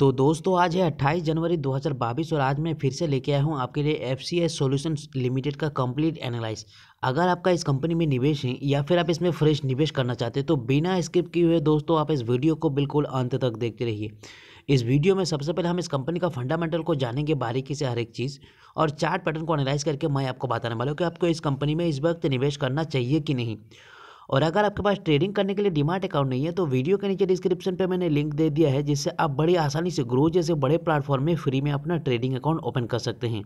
तो दोस्तों आज है 28 जनवरी 2022 और आज मैं फिर से लेके आया हूँ आपके लिए F C S solution limited का कंप्लीट एनालाइज अगर आपका इस कंपनी में निवेश है या फिर आप इसमें फ्रेश निवेश करना चाहते हैं तो बिना स्किप किए हुए दोस्तों आप इस वीडियो को बिल्कुल अंत तक देखते रहिए इस वीडियो में सबसे पहले हम इस कंपनी का फंडामेंटल को जानेंगे बारीकी से हर एक चीज़ और चार्ट पैटर्न को एनालाइज करके मैं आपको बताने वाला हूँ कि आपको इस कंपनी में इस वक्त निवेश करना चाहिए कि नहीं और अगर आपके पास ट्रेडिंग करने के लिए डिमार्ट अकाउंट नहीं है तो वीडियो के नीचे डिस्क्रिप्शन पर मैंने लिंक दे दिया है जिससे आप बड़ी आसानी से ग्रो जैसे बड़े प्लेटफॉर्म में फ्री में अपना ट्रेडिंग अकाउंट ओपन कर सकते हैं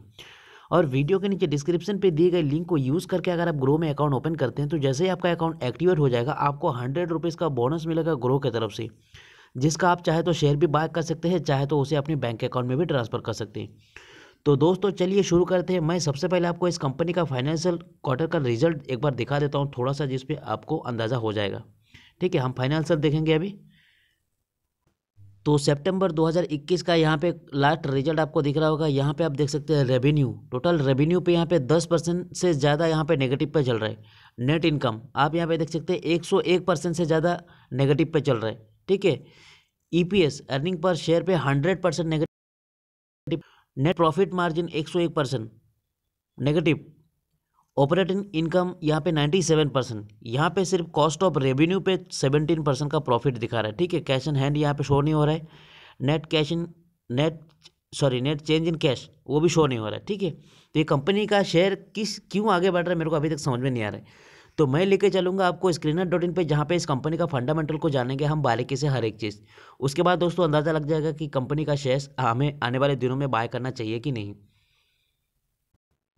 और वीडियो के नीचे डिस्क्रिप्शन पे दिए गए लिंक को यूज़ करके अगर आप ग्रो में अकाउंट ओपन करते हैं तो जैसे ही आपका अकाउंट एक्टिवेट हो जाएगा आपको हंड्रेड रुपीज़ का बोनस मिलेगा ग्रो की तरफ से जिसका आप चाहे तो शेयर भी बाय कर सकते हैं चाहे तो उसे अपने बैंक अकाउंट में भी ट्रांसफ़र कर सकते हैं तो दोस्तों चलिए शुरू करते हैं मैं सबसे पहले आपको इस कंपनी का फाइनेंशियल क्वार्टर का रिजल्ट एक बार दिखा देता हूँ थोड़ा सा जिसपे आपको अंदाज़ा हो जाएगा ठीक है हम फाइनेंशियल देखेंगे अभी तो सितंबर 2021 का यहाँ पे लास्ट रिजल्ट आपको दिख रहा होगा यहाँ पे आप देख सकते हैं रेवेन्यू टोटल रेवेन्यू पे यहाँ पे 10 परसेंट से ज़्यादा यहाँ पे नेगेटिव पे चल रहा है नेट इनकम आप यहाँ पे देख सकते हैं 101 परसेंट से ज़्यादा नेगेटिव पे चल रहा है ठीक है ईपीएस अर्निंग पर शेयर पे 100 percent negative net profit margin 101 percent negative operating income यहाँ पे 97 परसेंट यहाँ पर सिर्फ कॉस्ट ऑफ रेवेन्यू पे 17 परसेंट का प्रॉफिट दिखा रहा है ठीक है कैश इन हैंड यहाँ पे शो नहीं हो रहा है net cash in net sorry net change in cash वो भी शो नहीं हो रहा है ठीक है तो ये कंपनी का शेयर किस क्यों आगे बढ़ रहा है मेरे को अभी तक समझ में नहीं आ रहा है तो मैं लेके चलूँगा आपको स्क्रीनर डॉट इन पर जहाँ पर इस कंपनी का फंडामेंटल को जानेंगे हम बारीकी से हर एक चीज़ उसके बाद दोस्तों अंदाज़ा लग जाएगा कि कंपनी का शेयर्स हमें आने वाले दिनों में बाय करना चाहिए कि नहीं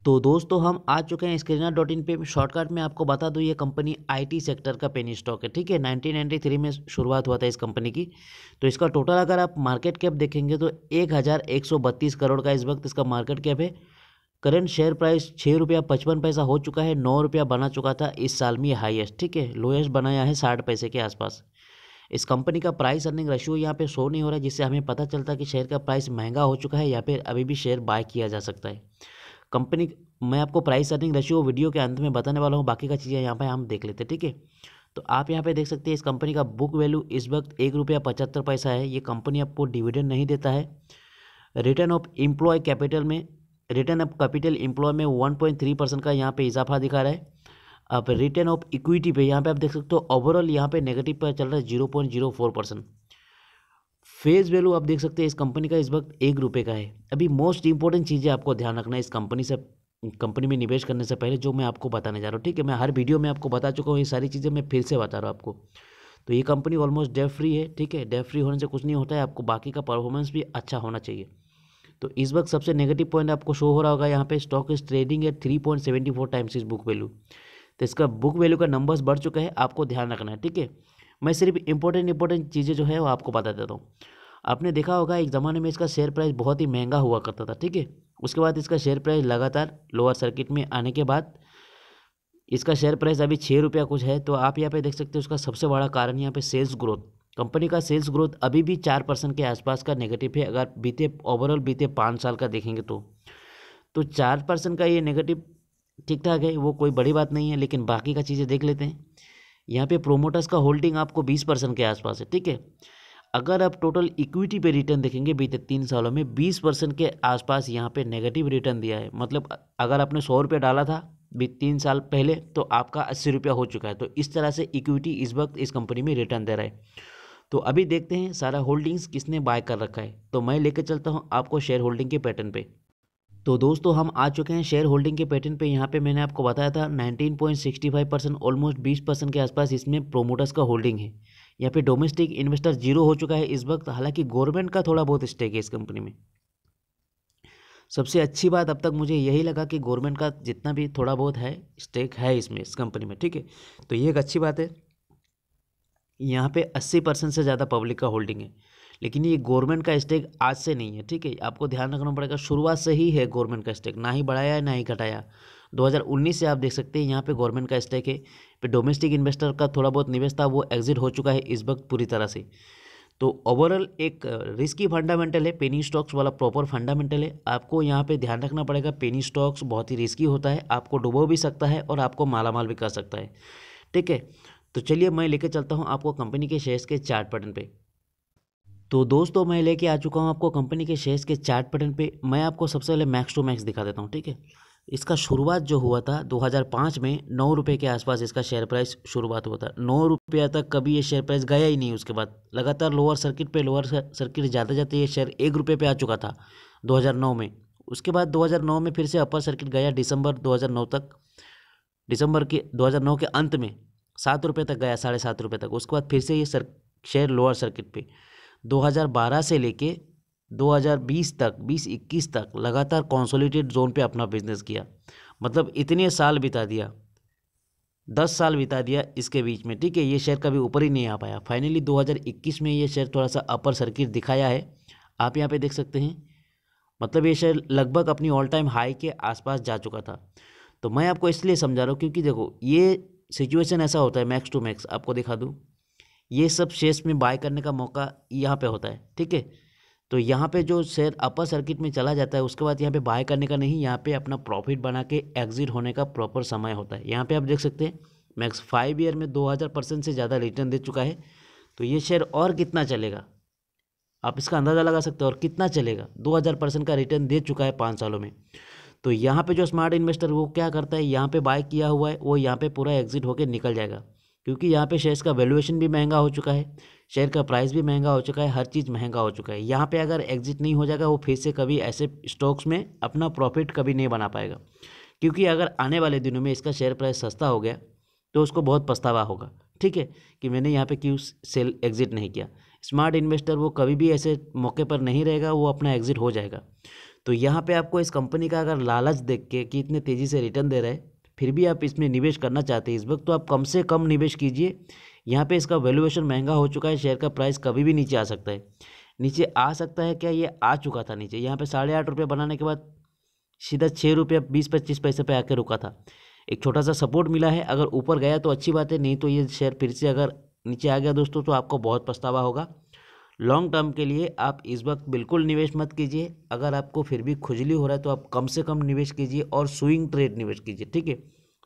तो दोस्तों हम आ चुके हैं स्क्रीनर डॉट इन पर शॉर्टकट में आपको बता दूँ ये कंपनी आईटी सेक्टर का पेनी स्टॉक है ठीक है 1993 में शुरुआत हुआ था इस कंपनी की तो इसका टोटल अगर आप मार्केट कैप देखेंगे तो एक हज़ार एक सौ बत्तीस करोड़ का इस वक्त इसका मार्केट कैप है करंट शेयर प्राइस छः रुपया पचपन पैसा हो चुका है नौ रुपया बना चुका था इस साल में हाईएस्ट ठीक है लोएस्ट बनाया है साठ पैसे के आसपास इस कंपनी का प्राइस अर्निंग रेशियो यहाँ पे शो नहीं हो रहा है जिससे हमें पता चलता है कि शेयर का प्राइस महंगा हो चुका है या फिर अभी भी शेयर बाय किया जा सकता है कंपनी मैं आपको प्राइस अर्निंग रेशियो वीडियो के अंत में बताने वाला हूँ बाकी का चीज़ें यहाँ पर हम देख लेते हैं ठीक है तो आप यहाँ पर देख सकते हैं इस कंपनी का बुक वैल्यू इस वक्त एक रुपया पचहत्तर पैसा है ये कंपनी आपको डिविडेंड नहीं देता है रिटर्न ऑफ एम्प्लॉय कैपिटल में रिटर्न ऑफ कैपिटल इम्प्लॉय में वन पॉइंट थ्री परसेंट का यहाँ पे इजाफा दिखा रहा है अब रिटर्न ऑफ इक्विटी पे यहाँ पे आप देख सकते हो ओवरऑल यहाँ पे नेगेटिव पर चल रहा है zero point zero four percent face value आप देख सकते हैं इस कंपनी का इस वक्त एक रुपये का है अभी मोस्ट इंपॉर्टेंट चीज़ें आपको ध्यान रखना है इस कंपनी से कंपनी में निवेश करने से पहले जो मैं आपको बताने जा रहा हूँ ठीक है मैं हर वीडियो में आपको बता चुका हूँ ये सारी चीज़ें मैं फिर से बता रहा हूँ आपको तो ये कंपनी ऑलमोस्ट डेफ फ्री है ठीक है डेफ फ्री होने से कुछ नहीं होता है आपको बाकी का परफॉर्मेंस भी अच्छा होना चाहिए तो इस वक्त सबसे नेगेटिव पॉइंट आपको शो हो रहा होगा यहाँ पे stock is trading at three point seventy four times is book value तो इसका बुक वैल्यू का नंबर्स बढ़ चुका है आपको ध्यान रखना है ठीक है मैं सिर्फ इंपॉर्टेंट इंपॉर्टेंट चीज़ें जो है वो आपको बता देता हूँ आपने देखा होगा एक ज़माने में इसका शेयर प्राइस बहुत ही महंगा हुआ करता था ठीक है उसके बाद इसका शेयर प्राइस लगातार लोअर सर्किट में आने के बाद इसका शेयर प्राइस अभी छः रुपया कुछ है तो आप यहाँ पे देख सकते हो उसका सबसे बड़ा कारण यहाँ पे सेल्स ग्रोथ कंपनी का सेल्स ग्रोथ अभी भी चार परसेंट के आसपास का नेगेटिव है अगर बीते ओवरऑल बीते पाँच साल का देखेंगे तो तो चार परसेंट का ये नेगेटिव ठीक ठाक है वो कोई बड़ी बात नहीं है लेकिन बाकी का चीज़ें देख लेते हैं यहाँ पे प्रोमोटर्स का होल्डिंग आपको बीस परसेंट के आसपास है ठीक है अगर आप टोटल इक्विटी पे रिटर्न देखेंगे बीते तीन सालों में बीस परसेंट के आसपास यहाँ पे नेगेटिव रिटर्न दिया है मतलब अगर आपने सौ रुपया डाला था तीन साल पहले तो आपका अस्सी रुपया हो चुका है तो इस तरह से इक्विटी इस वक्त इस कंपनी में रिटर्न दे रहा है तो अभी देखते हैं सारा होल्डिंग्स किसने बाय कर रखा है तो मैं लेकर चलता हूँ आपको शेयर होल्डिंग के पैटर्न पे तो दोस्तों हम आ चुके हैं शेयर होल्डिंग के पैटर्न पे यहाँ पे मैंने आपको बताया था 19.65 परसेंट ऑलमोस्ट 20 परसेंट के आसपास इसमें प्रोमोटर्स का होल्डिंग है यहाँ पे डोमेस्टिक इन्वेस्टर जीरो हो चुका है इस वक्त हालांकि गवर्नमेंट का थोड़ा बहुत स्टेक है इस कंपनी में सबसे अच्छी बात अब तक मुझे यही लगा कि गवर्नमेंट का जितना भी थोड़ा बहुत है स्टेक है इसमें इस कंपनी में ठीक है तो ये एक अच्छी बात है यहाँ पे 80 परसेंट से ज़्यादा पब्लिक का होल्डिंग है लेकिन ये गवर्नमेंट का स्टेक आज से नहीं है ठीक है आपको ध्यान रखना पड़ेगा शुरुआत से ही है गवर्नमेंट का स्टेक ना ही बढ़ाया है ना ही घटाया 2019 से आप देख सकते हैं यहाँ पे गवर्नमेंट का स्टेक है डोमेस्टिक इन्वेस्टर का थोड़ा बहुत निवेश था वो एग्जिट हो चुका है इस वक्त पूरी तरह से तो ओवरऑल एक रिस्की फंडामेंटल है पेनी स्टॉक्स वाला प्रॉपर फंडामेंटल है आपको यहाँ पे ध्यान रखना पड़ेगा पेनी स्टॉक्स बहुत ही रिस्की होता है आपको डुबो भी सकता है और आपको मालामाल भी कर सकता है ठीक है तो चलिए मैं लेकर चलता हूँ आपको कंपनी के शेयर्स के चार्ट पैटर्न पे तो दोस्तों मैं लेके आ चुका हूँ आपको कंपनी के शेयर्स के चार्ट पैटर्न पे मैं आपको सबसे पहले मैक्स टू मैक्स दिखा देता हूँ ठीक है इसका शुरुआत जो हुआ था 2005 में नौ रुपये के आसपास इसका शेयर प्राइस शुरुआत हुआ था नौ रुपये तक कभी ये शेयर प्राइस गया ही नहीं उसके बाद लगातार लोअर सर्किट पे लोअर सर्किट जाते जाते ये शेयर एक रुपये पे आ चुका था 2009 में उसके बाद 2009 में फिर से अपर सर्किट गया दिसंबर 2009 तक दिसंबर के 2009 के अंत में सात रुपये तक गया साढ़े सात रुपये तक उसके बाद फिर से ये सर शेयर लोअर सर्किट पे 2012 से लेके 2020 तक 2021 तक लगातार कॉन्सोलीटेड जोन पे अपना बिजनेस किया मतलब इतने साल बिता दिया दस साल बिता दिया इसके बीच में ठीक है ये शेयर कभी ऊपर ही नहीं आ पाया फाइनली 2021 में ये शेयर थोड़ा सा अपर सर्किट दिखाया है आप यहाँ पे देख सकते हैं मतलब ये शेयर लगभग अपनी ऑल टाइम हाई के आसपास जा चुका था तो मैं आपको इसलिए समझा रहा हूँ क्योंकि देखो ये सिचुएशन ऐसा होता है मैक्स टू मैक्स आपको दिखा दूँ ये सब शेयर्स में बाय करने का मौका यहाँ पे होता है ठीक है तो यहाँ पे जो शेयर अपर सर्किट में चला जाता है उसके बाद यहाँ पे बाय करने का नहीं यहाँ पे अपना प्रॉफिट बना के एग्जिट होने का प्रॉपर समय होता है यहाँ पे आप देख सकते हैं मैक्स फाइव ईयर में 2000 परसेंट से ज़्यादा रिटर्न दे चुका है तो ये शेयर और कितना चलेगा आप इसका अंदाज़ा लगा सकते हो और कितना चलेगा दो परसेंट का रिटर्न दे चुका है पाँच सालों में तो यहाँ पे जो स्मार्ट इन्वेस्टर वो क्या करता है यहाँ पे बाय किया हुआ है वो यहाँ पे पूरा एग्जिट होकर निकल जाएगा क्योंकि यहाँ पे शेयर्स का वैल्यूएशन भी महंगा हो चुका है शेयर का प्राइस भी महंगा हो चुका है हर चीज़ महंगा हो चुका है यहाँ पे अगर एग्जिट नहीं हो जाएगा वो फिर से कभी ऐसे स्टॉक्स में अपना प्रॉफिट कभी नहीं बना पाएगा क्योंकि अगर आने वाले दिनों में इसका शेयर प्राइस सस्ता हो गया तो उसको बहुत पछतावा होगा ठीक है कि मैंने यहाँ पर क्यों सेल एग्जिट नहीं किया स्मार्ट इन्वेस्टर वो कभी भी ऐसे मौके पर नहीं रहेगा वो अपना एग्जिट हो जाएगा तो यहाँ पे आपको इस कंपनी का अगर लालच देख के कि इतने तेज़ी से रिटर्न दे रहा है फिर भी आप इसमें निवेश करना चाहते हैं इस वक्त तो आप कम से कम निवेश कीजिए यहाँ पे इसका वैल्यूएशन महंगा हो चुका है शेयर का प्राइस कभी भी नीचे आ सकता है नीचे आ सकता है क्या ये आ चुका था नीचे यहाँ पर साढ़े आठ रुपये बनाने के बाद सीधा छः रुपये बीस पच्चीस पैसे पर आकर रुका था एक छोटा सा सपोर्ट मिला है अगर ऊपर गया तो अच्छी बात है नहीं तो ये शेयर फिर से अगर नीचे आ गया दोस्तों तो आपको बहुत पछतावा होगा लॉन्ग टर्म के लिए आप इस वक्त बिल्कुल निवेश मत कीजिए अगर आपको फिर भी खुजली हो रहा है तो आप कम से कम निवेश कीजिए और स्विंग ट्रेड निवेश कीजिए ठीक है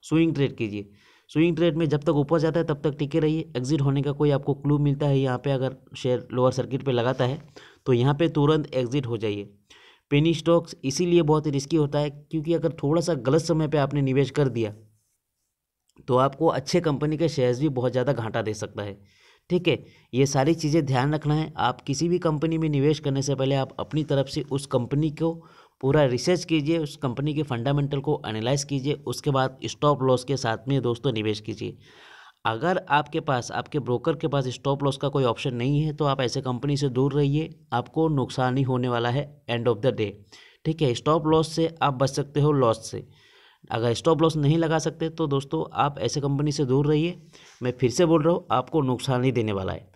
स्विंग ट्रेड कीजिए स्विंग ट्रेड में जब तक ऊपर जाता है तब तक टिके रहिए एग्जिट होने का कोई आपको क्लू मिलता है यहाँ पे अगर शेयर लोअर सर्किट पे लगाता है तो यहाँ पे तुरंत एग्जिट हो जाइए पेनी स्टॉक्स इसीलिए बहुत रिस्की होता है क्योंकि अगर थोड़ा सा गलत समय पे आपने निवेश कर दिया तो आपको अच्छे कंपनी के शेयर्स भी बहुत ज़्यादा घाटा दे सकता है ठीक है ये सारी चीज़ें ध्यान रखना है आप किसी भी कंपनी में निवेश करने से पहले आप अपनी तरफ से उस कंपनी को पूरा रिसर्च कीजिए उस कंपनी के फंडामेंटल को एनालाइज कीजिए उसके बाद स्टॉप लॉस के साथ में दोस्तों निवेश कीजिए अगर आपके पास आपके ब्रोकर के पास स्टॉप लॉस का कोई ऑप्शन नहीं है तो आप ऐसे कंपनी से दूर रहिए आपको नुकसान ही होने वाला है एंड ऑफ द डे ठीक है स्टॉप लॉस से आप बच सकते हो लॉस से अगर स्टॉप लॉस नहीं लगा सकते तो दोस्तों आप ऐसे कंपनी से दूर रहिए मैं फिर से बोल रहा हूँ आपको नुकसान ही देने वाला है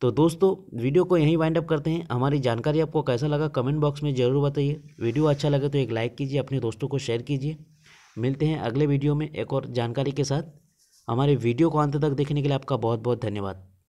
तो दोस्तों वीडियो को यहीं वाइंड अप करते हैं हमारी जानकारी आपको कैसा लगा कमेंट बॉक्स में ज़रूर बताइए वीडियो अच्छा लगे तो एक लाइक कीजिए अपने दोस्तों को शेयर कीजिए मिलते हैं अगले वीडियो में एक और जानकारी के साथ हमारे वीडियो को अंत तक देखने के लिए आपका बहुत बहुत धन्यवाद